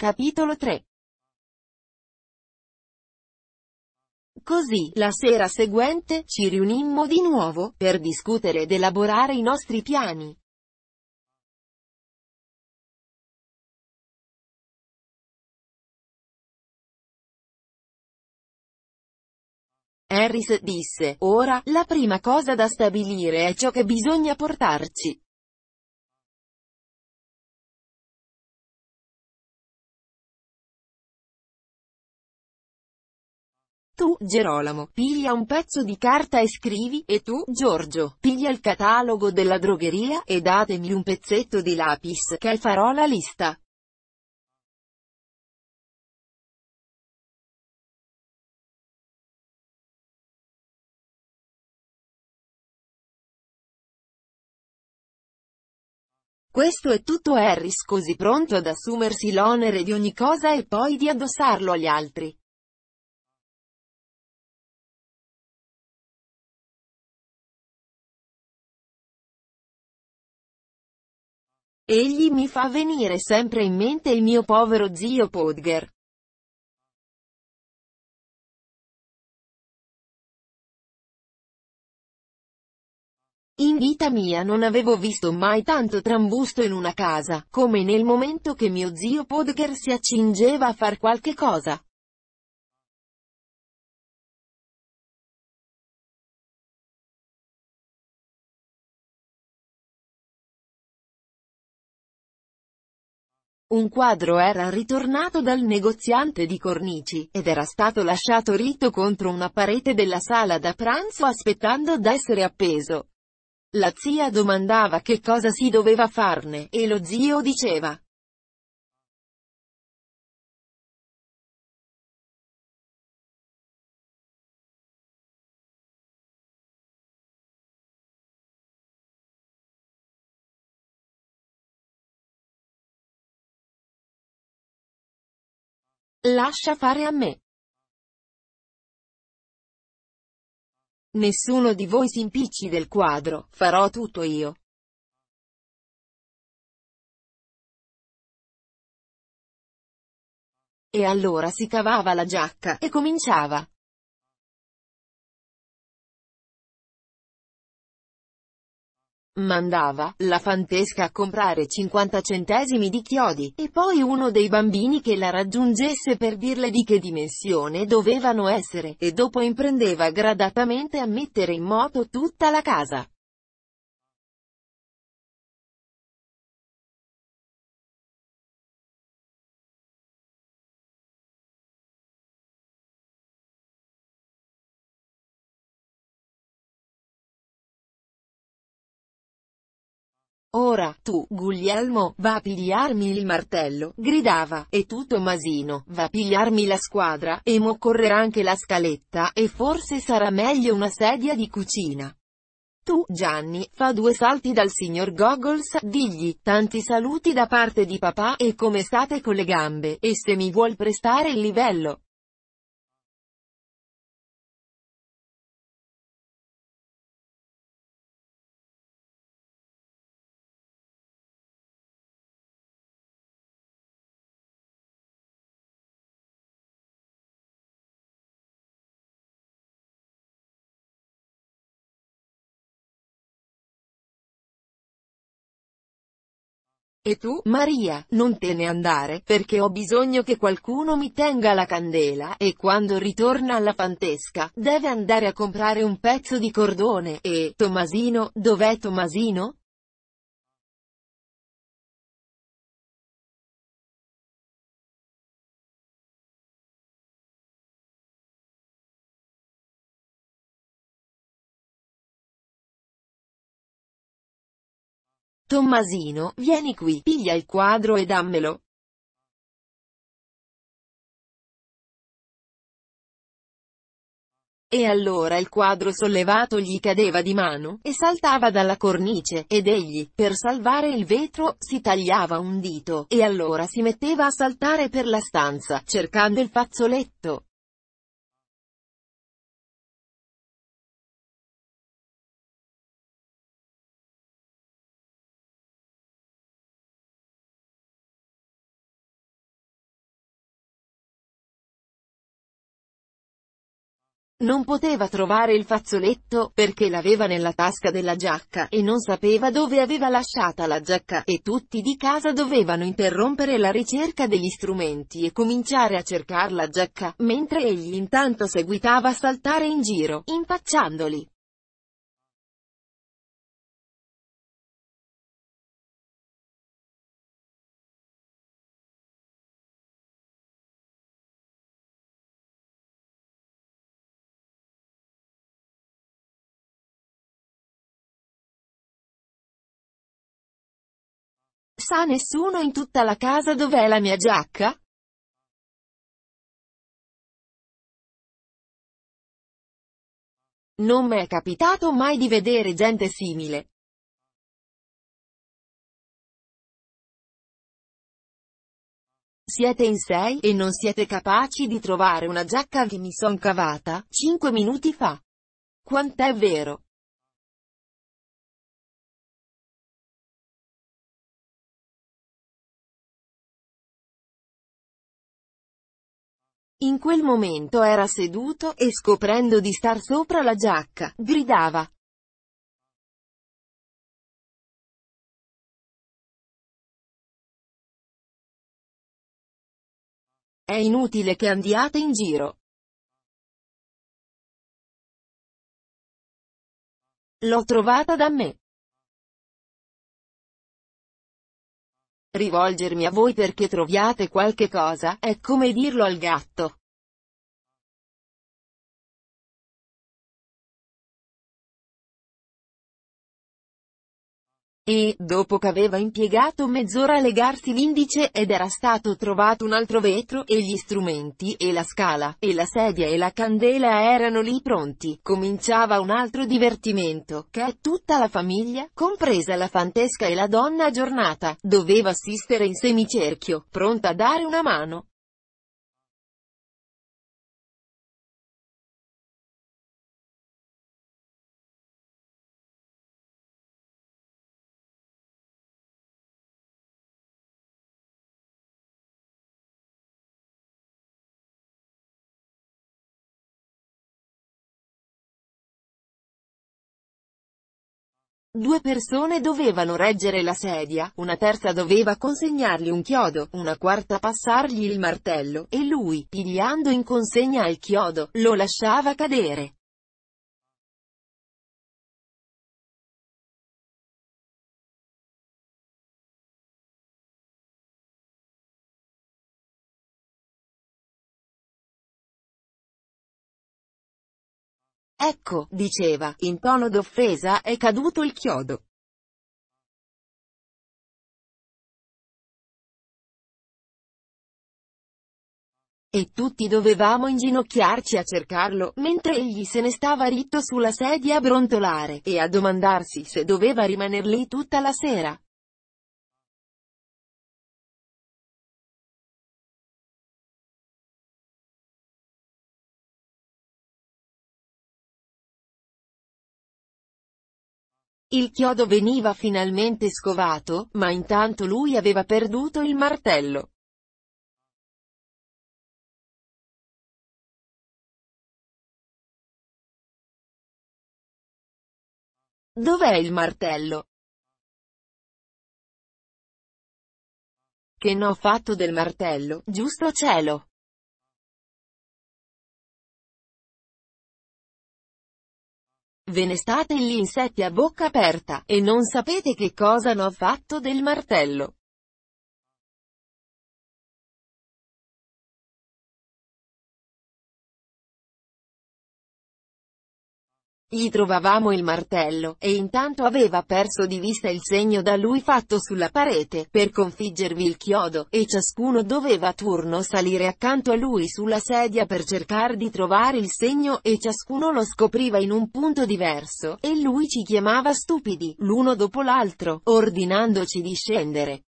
Capitolo 3 Così, la sera seguente, ci riunimmo di nuovo, per discutere ed elaborare i nostri piani. Harris disse, ora, la prima cosa da stabilire è ciò che bisogna portarci. Gerolamo, piglia un pezzo di carta e scrivi, e tu, Giorgio, piglia il catalogo della drogheria, e datemi un pezzetto di lapis, che farò la lista. Questo è tutto Harris così pronto ad assumersi l'onere di ogni cosa e poi di addossarlo agli altri. Egli mi fa venire sempre in mente il mio povero zio Podger. In vita mia non avevo visto mai tanto trambusto in una casa, come nel momento che mio zio Podger si accingeva a far qualche cosa. Un quadro era ritornato dal negoziante di cornici, ed era stato lasciato ritto contro una parete della sala da pranzo aspettando d'essere appeso. La zia domandava che cosa si doveva farne, e lo zio diceva, Lascia fare a me. Nessuno di voi si impicci del quadro, farò tutto io. E allora si cavava la giacca e cominciava. mandava la fantesca a comprare 50 centesimi di chiodi, e poi uno dei bambini che la raggiungesse per dirle di che dimensione dovevano essere, e dopo imprendeva gradatamente a mettere in moto tutta la casa. Ora, tu, Guglielmo, va a pigliarmi il martello, gridava, e tu Tomasino, va a pigliarmi la squadra, e mo correrà anche la scaletta, e forse sarà meglio una sedia di cucina. Tu, Gianni, fa due salti dal signor Goggles, digli, tanti saluti da parte di papà e come state con le gambe, e se mi vuol prestare il livello. E tu, Maria, non te ne andare, perché ho bisogno che qualcuno mi tenga la candela, e quando ritorna alla fantesca, deve andare a comprare un pezzo di cordone, e, Tomasino, dov'è Tomasino? Tommasino, vieni qui, piglia il quadro e dammelo. E allora il quadro sollevato gli cadeva di mano, e saltava dalla cornice, ed egli, per salvare il vetro, si tagliava un dito, e allora si metteva a saltare per la stanza, cercando il fazzoletto. Non poteva trovare il fazzoletto, perché l'aveva nella tasca della giacca, e non sapeva dove aveva lasciata la giacca, e tutti di casa dovevano interrompere la ricerca degli strumenti e cominciare a cercare la giacca, mentre egli intanto seguitava a saltare in giro, impacciandoli. sa nessuno in tutta la casa dov'è la mia giacca? Non mi è capitato mai di vedere gente simile. Siete in sei e non siete capaci di trovare una giacca che mi son cavata cinque minuti fa. Quant'è vero? In quel momento era seduto, e scoprendo di star sopra la giacca, gridava. È inutile che andiate in giro. L'ho trovata da me. Rivolgermi a voi perché troviate qualche cosa è come dirlo al gatto. e, dopo che aveva impiegato mezz'ora a legarsi l'indice ed era stato trovato un altro vetro, e gli strumenti, e la scala, e la sedia e la candela erano lì pronti, cominciava un altro divertimento, che tutta la famiglia, compresa la fantesca e la donna aggiornata, doveva assistere in semicerchio, pronta a dare una mano. Due persone dovevano reggere la sedia, una terza doveva consegnargli un chiodo, una quarta passargli il martello, e lui, pigliando in consegna il chiodo, lo lasciava cadere. Ecco, diceva, in tono d'offesa, è caduto il chiodo. E tutti dovevamo inginocchiarci a cercarlo, mentre egli se ne stava ritto sulla sedia a brontolare, e a domandarsi se doveva rimaner lì tutta la sera. Il chiodo veniva finalmente scovato, ma intanto lui aveva perduto il martello. Dov'è il martello? Che n'ho fatto del martello, giusto cielo? Ve ne state lì insetti a bocca aperta, e non sapete che cosa hanno fatto del martello. Gli trovavamo il martello, e intanto aveva perso di vista il segno da lui fatto sulla parete, per configgervi il chiodo, e ciascuno doveva a turno salire accanto a lui sulla sedia per cercare di trovare il segno, e ciascuno lo scopriva in un punto diverso, e lui ci chiamava stupidi, l'uno dopo l'altro, ordinandoci di scendere.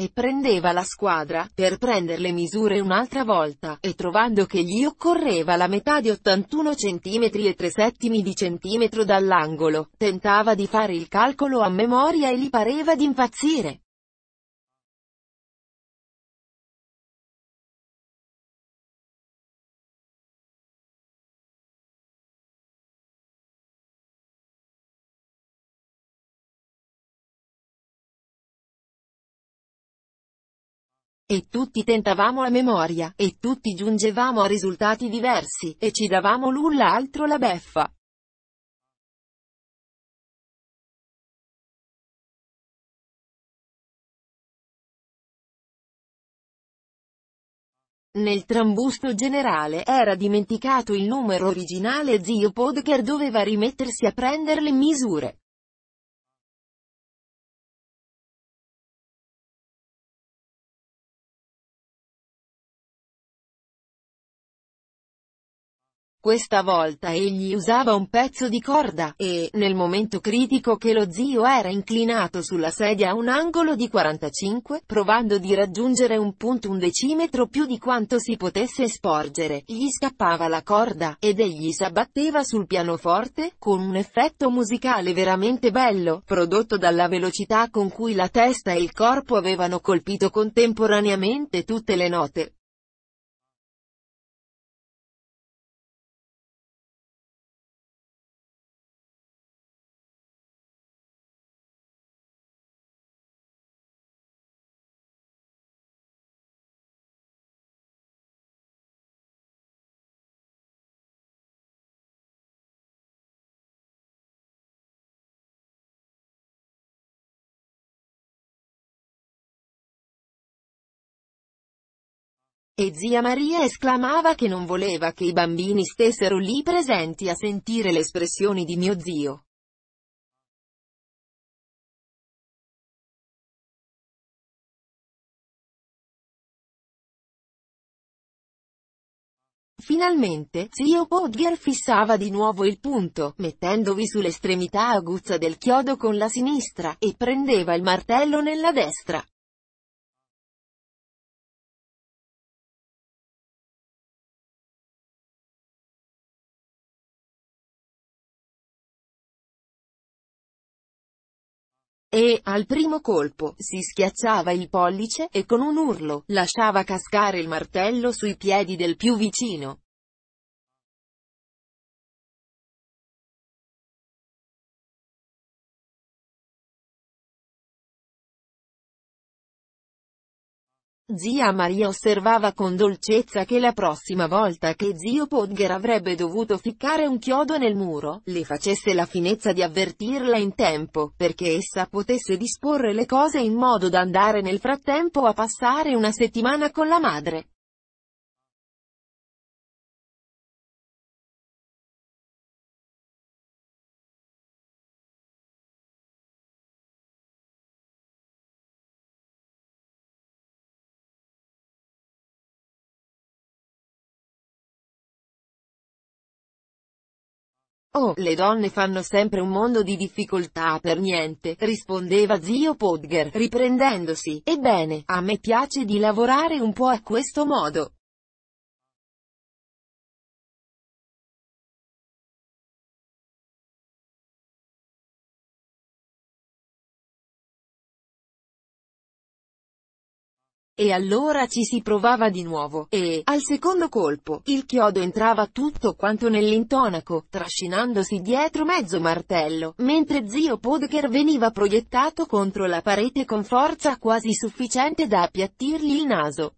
e prendeva la squadra, per prendere le misure un'altra volta, e trovando che gli occorreva la metà di 81 cm e 3 settimi di centimetro dall'angolo, tentava di fare il calcolo a memoria e gli pareva di impazzire. E tutti tentavamo la memoria, e tutti giungevamo a risultati diversi, e ci davamo l'un l'altro la beffa. Nel trambusto generale era dimenticato il numero originale e zio Podker doveva rimettersi a prendere le misure. Questa volta egli usava un pezzo di corda, e, nel momento critico che lo zio era inclinato sulla sedia a un angolo di 45, provando di raggiungere un punto un decimetro più di quanto si potesse sporgere, gli scappava la corda, ed egli s'abbatteva sul pianoforte, con un effetto musicale veramente bello, prodotto dalla velocità con cui la testa e il corpo avevano colpito contemporaneamente tutte le note. E zia Maria esclamava che non voleva che i bambini stessero lì presenti a sentire le espressioni di mio zio. Finalmente, zio Podger fissava di nuovo il punto, mettendovi sull'estremità aguzza del chiodo con la sinistra, e prendeva il martello nella destra. e, al primo colpo, si schiacciava il pollice e con un urlo, lasciava cascare il martello sui piedi del più vicino. Zia Maria osservava con dolcezza che la prossima volta che zio Podger avrebbe dovuto ficcare un chiodo nel muro, le facesse la finezza di avvertirla in tempo, perché essa potesse disporre le cose in modo da andare nel frattempo a passare una settimana con la madre. Oh, le donne fanno sempre un mondo di difficoltà per niente, rispondeva zio Podger, riprendendosi. Ebbene, a me piace di lavorare un po' a questo modo. E allora ci si provava di nuovo, e, al secondo colpo, il chiodo entrava tutto quanto nell'intonaco, trascinandosi dietro mezzo martello, mentre zio Podger veniva proiettato contro la parete con forza quasi sufficiente da appiattirgli il naso.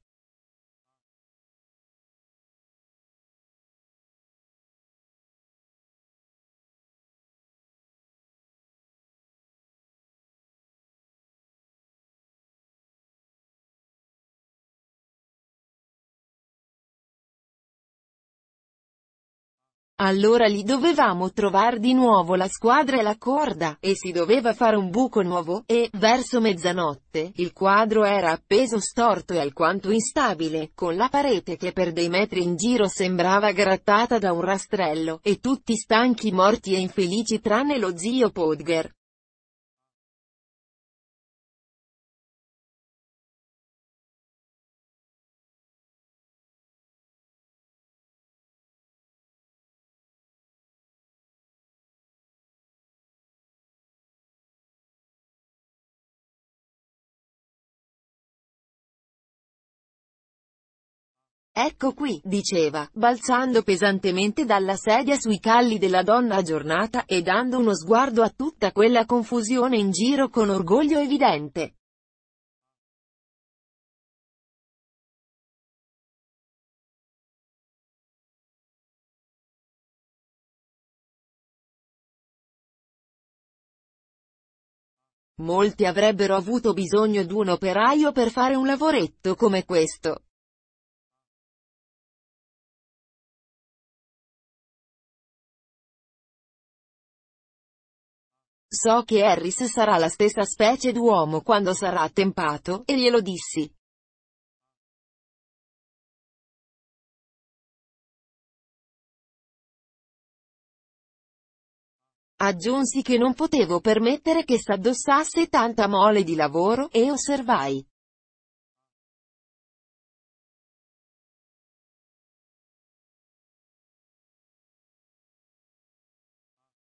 Allora lì dovevamo trovare di nuovo la squadra e la corda, e si doveva fare un buco nuovo, e, verso mezzanotte, il quadro era appeso storto e alquanto instabile, con la parete che per dei metri in giro sembrava grattata da un rastrello, e tutti stanchi morti e infelici tranne lo zio Podger, Ecco qui, diceva, balzando pesantemente dalla sedia sui calli della donna aggiornata e dando uno sguardo a tutta quella confusione in giro con orgoglio evidente. Molti avrebbero avuto bisogno di un operaio per fare un lavoretto come questo. pensò che Harris sarà la stessa specie d'uomo quando sarà attempato, e glielo dissi. Aggiunsi che non potevo permettere che s'addossasse tanta mole di lavoro, e osservai.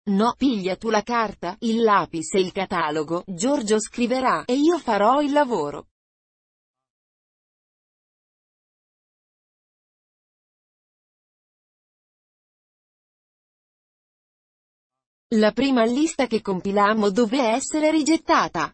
No, piglia tu la carta, il lapis e il catalogo, Giorgio scriverà, e io farò il lavoro. La prima lista che compilammo dove essere rigettata.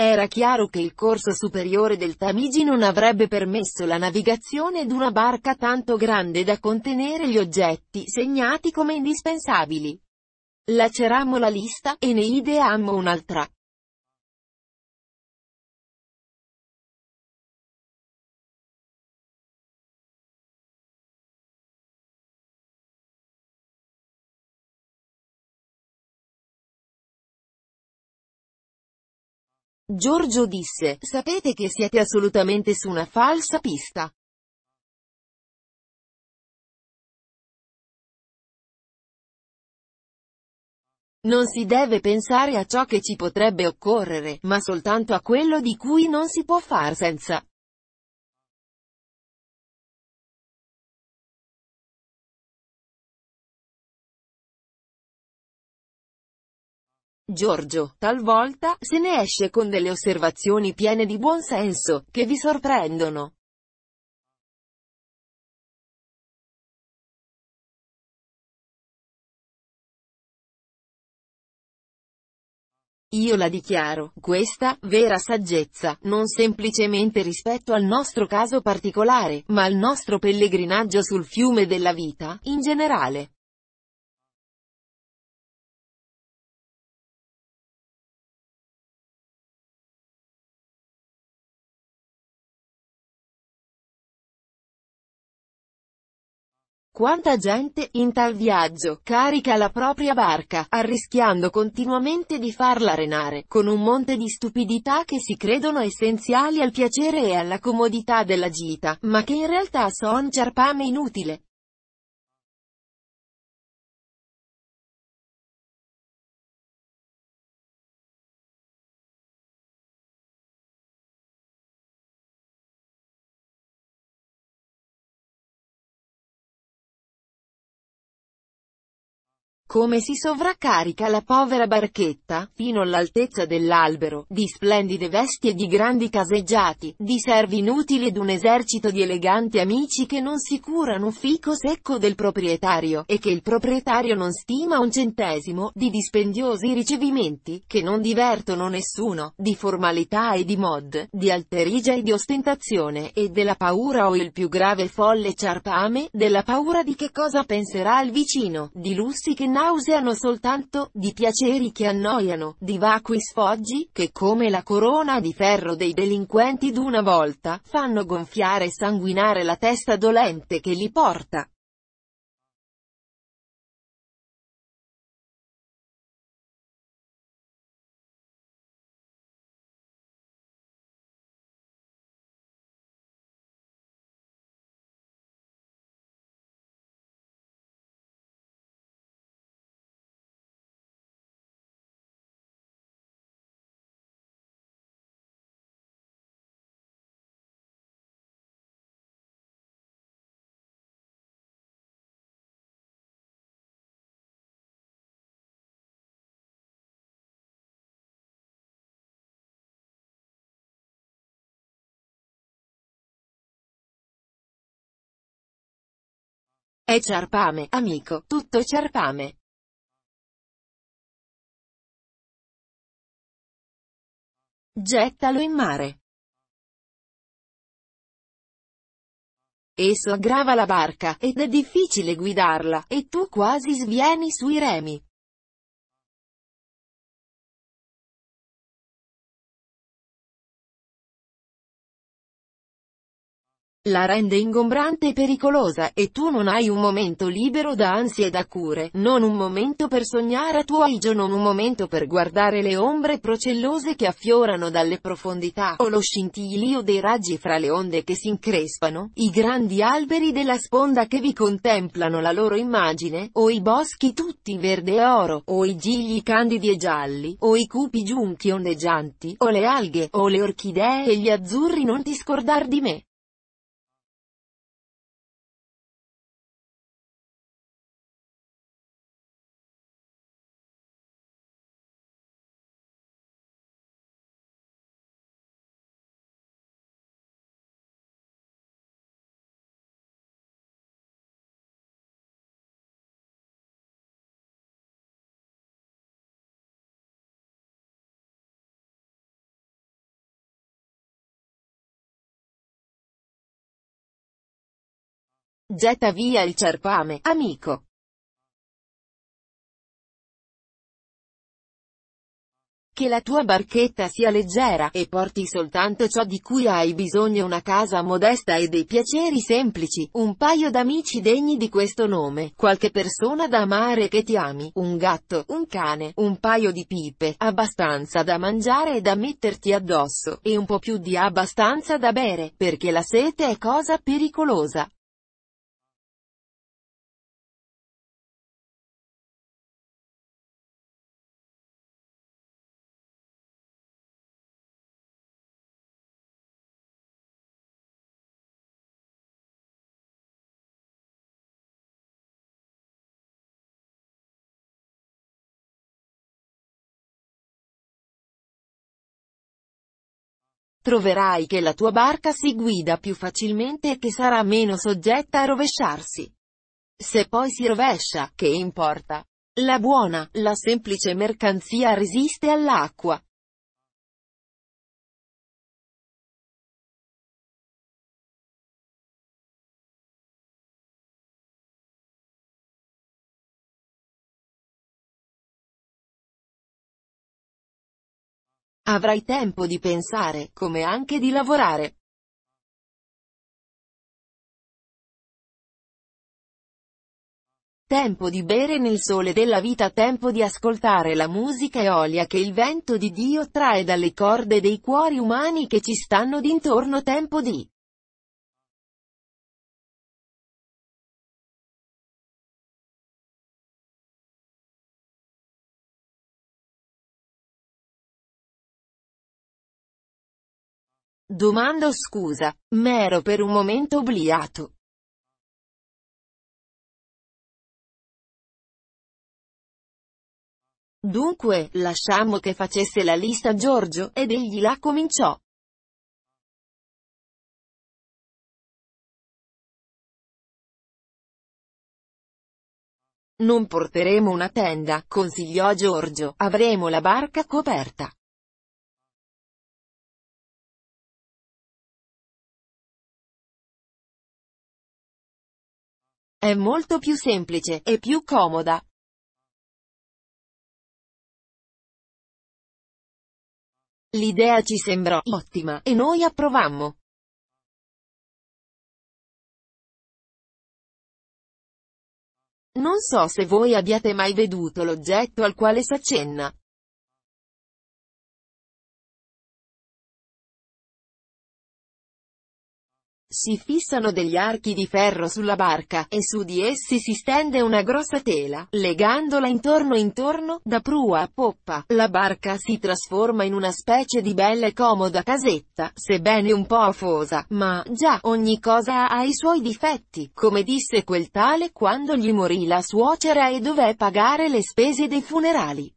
Era chiaro che il corso superiore del Tamigi non avrebbe permesso la navigazione d'una barca tanto grande da contenere gli oggetti segnati come indispensabili. Lacerammo la lista, e ne ideammo un'altra. Giorgio disse, sapete che siete assolutamente su una falsa pista. Non si deve pensare a ciò che ci potrebbe occorrere, ma soltanto a quello di cui non si può far senza. Giorgio, talvolta, se ne esce con delle osservazioni piene di buon senso, che vi sorprendono. Io la dichiaro, questa, vera saggezza, non semplicemente rispetto al nostro caso particolare, ma al nostro pellegrinaggio sul fiume della vita, in generale. Quanta gente, in tal viaggio, carica la propria barca, arrischiando continuamente di farla renare, con un monte di stupidità che si credono essenziali al piacere e alla comodità della gita, ma che in realtà son ciarpame inutile. come si sovraccarica la povera barchetta, fino all'altezza dell'albero, di splendide vesti e di grandi caseggiati, di servi inutili ed un esercito di eleganti amici che non si curano un fico secco del proprietario, e che il proprietario non stima un centesimo, di dispendiosi ricevimenti, che non divertono nessuno, di formalità e di mod, di alterigia e di ostentazione, e della paura o il più grave folle ciarpame, della paura di che cosa penserà il vicino, di lussi che nascono causeano soltanto, di piaceri che annoiano, di vacui sfoggi, che come la corona di ferro dei delinquenti d'una volta, fanno gonfiare e sanguinare la testa dolente che li porta È ciarpame, amico, tutto ciarpame. Gettalo in mare. Esso aggrava la barca, ed è difficile guidarla, e tu quasi svieni sui remi. La rende ingombrante e pericolosa, e tu non hai un momento libero da ansie e da cure, non un momento per sognare a tuo agio, non un momento per guardare le ombre procellose che affiorano dalle profondità, o lo scintillio dei raggi fra le onde che si increspano, i grandi alberi della sponda che vi contemplano la loro immagine, o i boschi tutti verde e oro, o i gigli candidi e gialli, o i cupi giunchi ondeggianti, o le alghe, o le orchidee e gli azzurri non ti scordar di me. Getta via il ciarpame, amico. Che la tua barchetta sia leggera, e porti soltanto ciò di cui hai bisogno una casa modesta e dei piaceri semplici, un paio d'amici degni di questo nome, qualche persona da amare che ti ami, un gatto, un cane, un paio di pipe, abbastanza da mangiare e da metterti addosso, e un po' più di abbastanza da bere, perché la sete è cosa pericolosa. troverai che la tua barca si guida più facilmente e che sarà meno soggetta a rovesciarsi. Se poi si rovescia, che importa? La buona, la semplice mercanzia resiste all'acqua, Avrai tempo di pensare, come anche di lavorare. Tempo di bere nel sole della vita, tempo di ascoltare la musica eolia che il vento di Dio trae dalle corde dei cuori umani che ci stanno d'intorno, tempo di Domando scusa, m'ero per un momento obliato. Dunque, lasciammo che facesse la lista Giorgio, ed egli la cominciò. Non porteremo una tenda, consigliò Giorgio, avremo la barca coperta. È molto più semplice e più comoda. L'idea ci sembrò ottima e noi approvammo. Non so se voi abbiate mai veduto l'oggetto al quale s'accenna. si fissano degli archi di ferro sulla barca, e su di essi si stende una grossa tela, legandola intorno intorno, da prua a poppa. La barca si trasforma in una specie di bella e comoda casetta, sebbene un po' afosa, ma, già, ogni cosa ha i suoi difetti, come disse quel tale quando gli morì la suocera e dov'è pagare le spese dei funerali.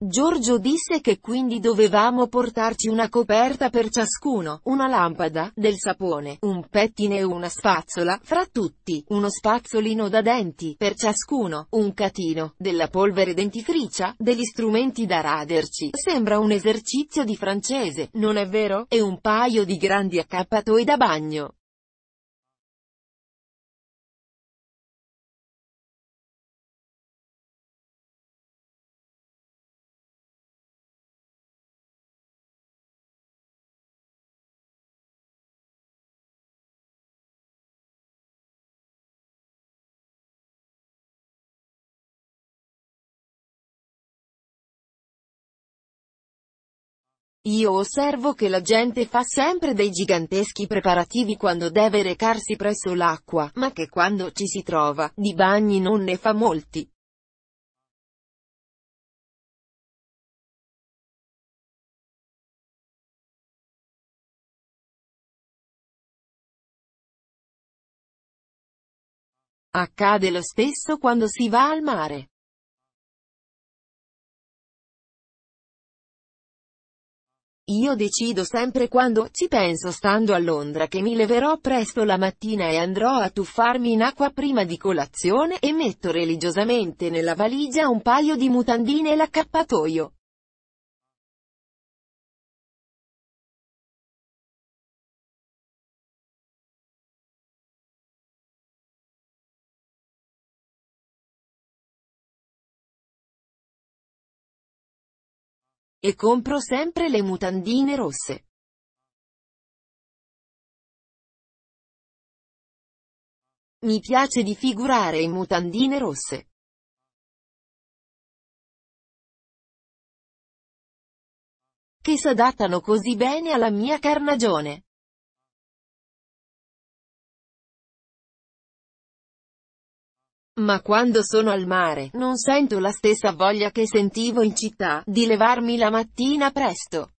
Giorgio disse che quindi dovevamo portarci una coperta per ciascuno, una lampada, del sapone, un pettine e una spazzola, fra tutti, uno spazzolino da denti, per ciascuno, un catino, della polvere dentifricia, degli strumenti da raderci. Sembra un esercizio di francese, non è vero? E un paio di grandi accappatoi da bagno. Io osservo che la gente fa sempre dei giganteschi preparativi quando deve recarsi presso l'acqua, ma che quando ci si trova, di bagni non ne fa molti. Accade lo stesso quando si va al mare. Io decido sempre quando ci penso stando a Londra che mi leverò presto la mattina e andrò a tuffarmi in acqua prima di colazione e metto religiosamente nella valigia un paio di mutandine e l'accappatoio. E compro sempre le mutandine rosse. Mi piace di figurare in mutandine rosse. Che s'adattano così bene alla mia carnagione. Ma quando sono al mare, non sento la stessa voglia che sentivo in città, di levarmi la mattina presto.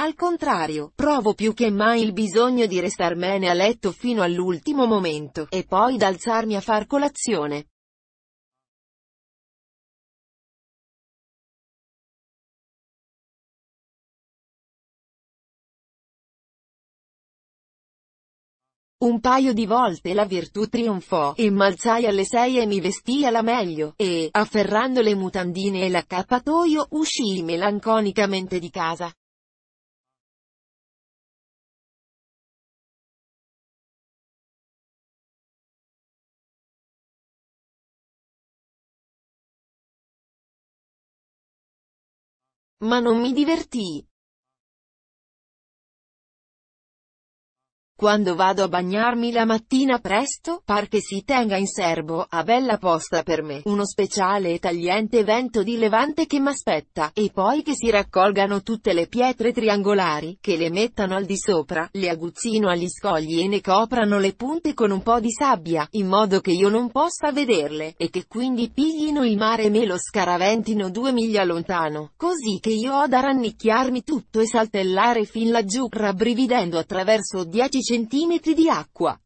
Al contrario, provo più che mai il bisogno di restarmene a letto fino all'ultimo momento, e poi d'alzarmi a far colazione. Un paio di volte la virtù trionfò, e m'alzai alle sei e mi vestii alla meglio, e, afferrando le mutandine e l'accappatoio, uscii melanconicamente di casa. Ma non mi divertii, Quando vado a bagnarmi la mattina presto, par che si tenga in serbo, a bella posta per me, uno speciale e tagliente vento di levante che m'aspetta, e poi che si raccolgano tutte le pietre triangolari, che le mettano al di sopra, le aguzzino agli scogli e ne coprano le punte con un po' di sabbia, in modo che io non possa vederle, e che quindi piglino il mare e me lo scaraventino due miglia lontano, così che io ho da rannicchiarmi tutto e saltellare fin laggiù rabbrividendo attraverso dieci centimetri di acqua.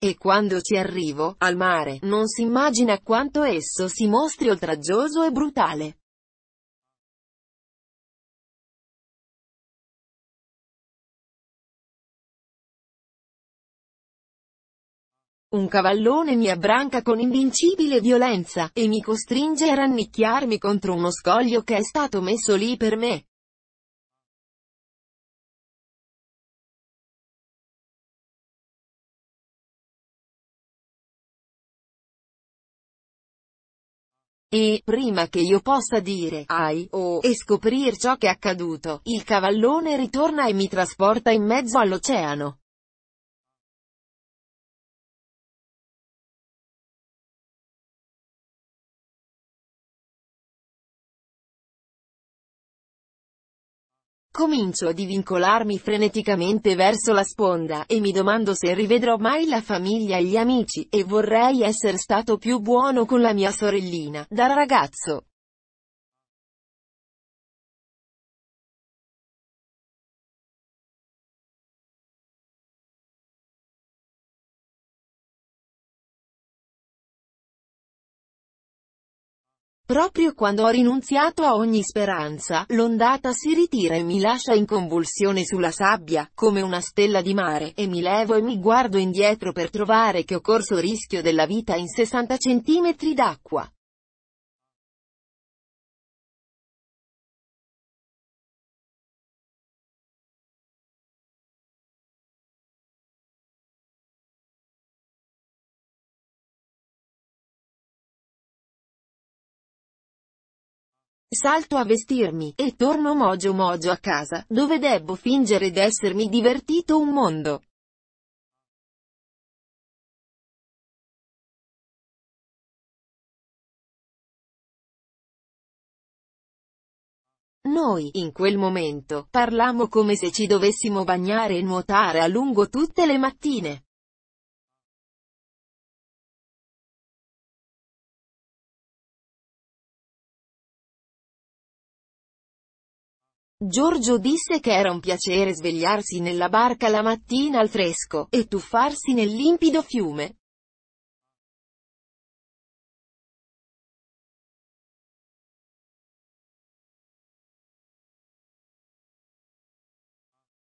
E quando ci arrivo, al mare, non si immagina quanto esso si mostri oltraggioso e brutale. Un cavallone mi abbranca con invincibile violenza, e mi costringe a rannicchiarmi contro uno scoglio che è stato messo lì per me. E, prima che io possa dire, ai, oh, e scoprir ciò che è accaduto, il cavallone ritorna e mi trasporta in mezzo all'oceano. Comincio a divincolarmi freneticamente verso la sponda, e mi domando se rivedrò mai la famiglia e gli amici, e vorrei essere stato più buono con la mia sorellina, da ragazzo. Proprio quando ho rinunziato a ogni speranza, l'ondata si ritira e mi lascia in convulsione sulla sabbia, come una stella di mare, e mi levo e mi guardo indietro per trovare che ho corso rischio della vita in 60 centimetri d'acqua. salto a vestirmi e torno mogio mogio a casa, dove debbo fingere d'essermi divertito un mondo. Noi, in quel momento, parlammo come se ci dovessimo bagnare e nuotare a lungo tutte le mattine. Giorgio disse che era un piacere svegliarsi nella barca la mattina al fresco, e tuffarsi nel limpido fiume.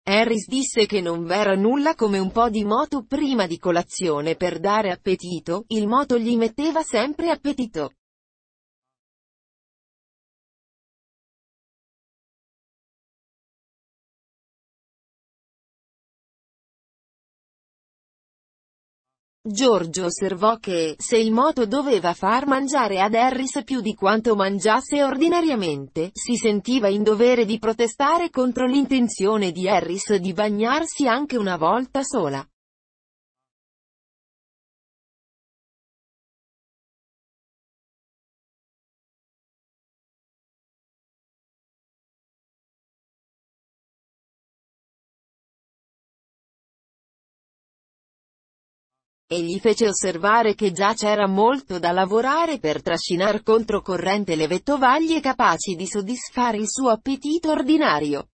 Harris disse che non v'era nulla come un po' di moto prima di colazione per dare appetito, il moto gli metteva sempre appetito. Giorgio osservò che, se il moto doveva far mangiare ad Harris più di quanto mangiasse ordinariamente, si sentiva in dovere di protestare contro l'intenzione di Harris di bagnarsi anche una volta sola. e gli fece osservare che già c'era molto da lavorare per trascinar controcorrente le vettovaglie capaci di soddisfare il suo appetito ordinario.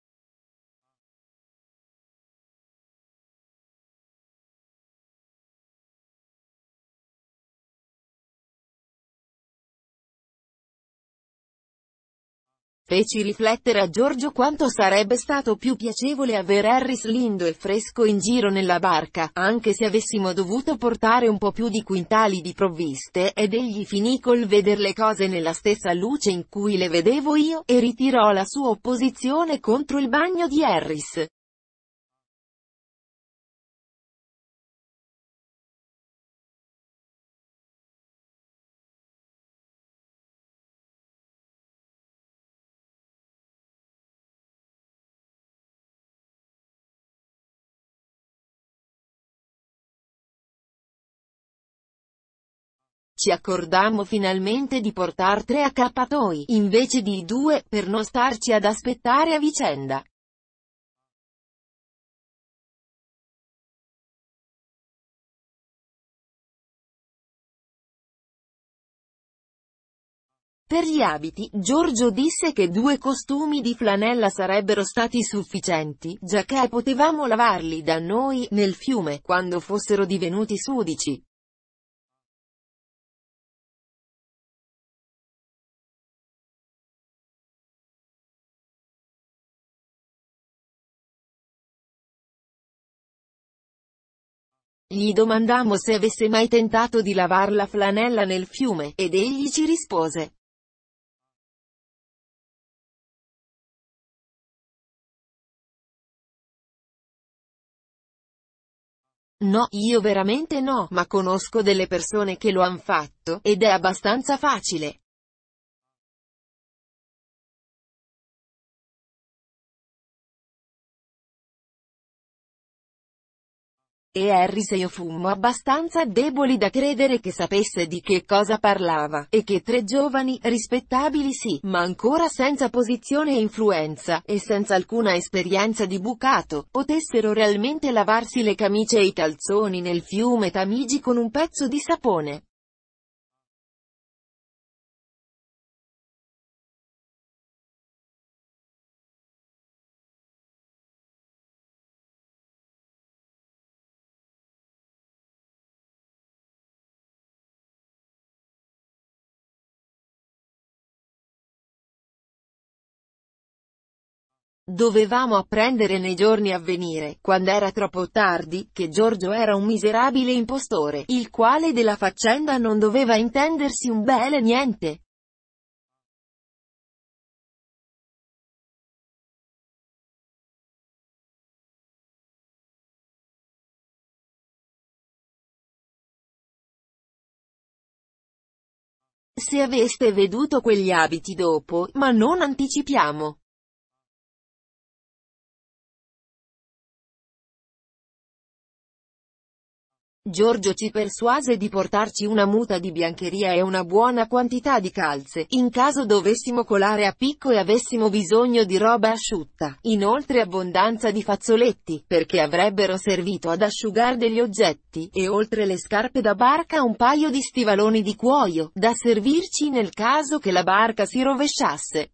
feci riflettere a Giorgio quanto sarebbe stato più piacevole avere Harris lindo e fresco in giro nella barca, anche se avessimo dovuto portare un po' più di quintali di provviste, ed egli finì col veder le cose nella stessa luce in cui le vedevo io, e ritirò la sua opposizione contro il bagno di Harris. Ci accordammo finalmente di portar tre accappatoi, invece di due, per non starci ad aspettare a vicenda. Per gli abiti, Giorgio disse che due costumi di flanella sarebbero stati sufficienti, giacché potevamo lavarli da noi, nel fiume, quando fossero divenuti sudici. Gli domandammo se avesse mai tentato di lavar la flanella nel fiume, ed egli ci rispose. No, io veramente no, ma conosco delle persone che lo han fatto, ed è abbastanza facile. e Harry se io fummo abbastanza deboli da credere che sapesse di che cosa parlava, e che tre giovani, rispettabili sì, ma ancora senza posizione e influenza, e senza alcuna esperienza di bucato, potessero realmente lavarsi le camicie e i calzoni nel fiume Tamigi con un pezzo di sapone. Dovevamo apprendere nei giorni a venire, quando era troppo tardi, che Giorgio era un miserabile impostore, il quale della faccenda non doveva intendersi un bel niente. Se aveste veduto quegli abiti dopo, ma non anticipiamo. Giorgio ci persuase di portarci una muta di biancheria e una buona quantità di calze, in caso dovessimo colare a picco e avessimo bisogno di roba asciutta, inoltre abbondanza di fazzoletti, perché avrebbero servito ad asciugare degli oggetti, e oltre le scarpe da barca un paio di stivaloni di cuoio, da servirci nel caso che la barca si rovesciasse.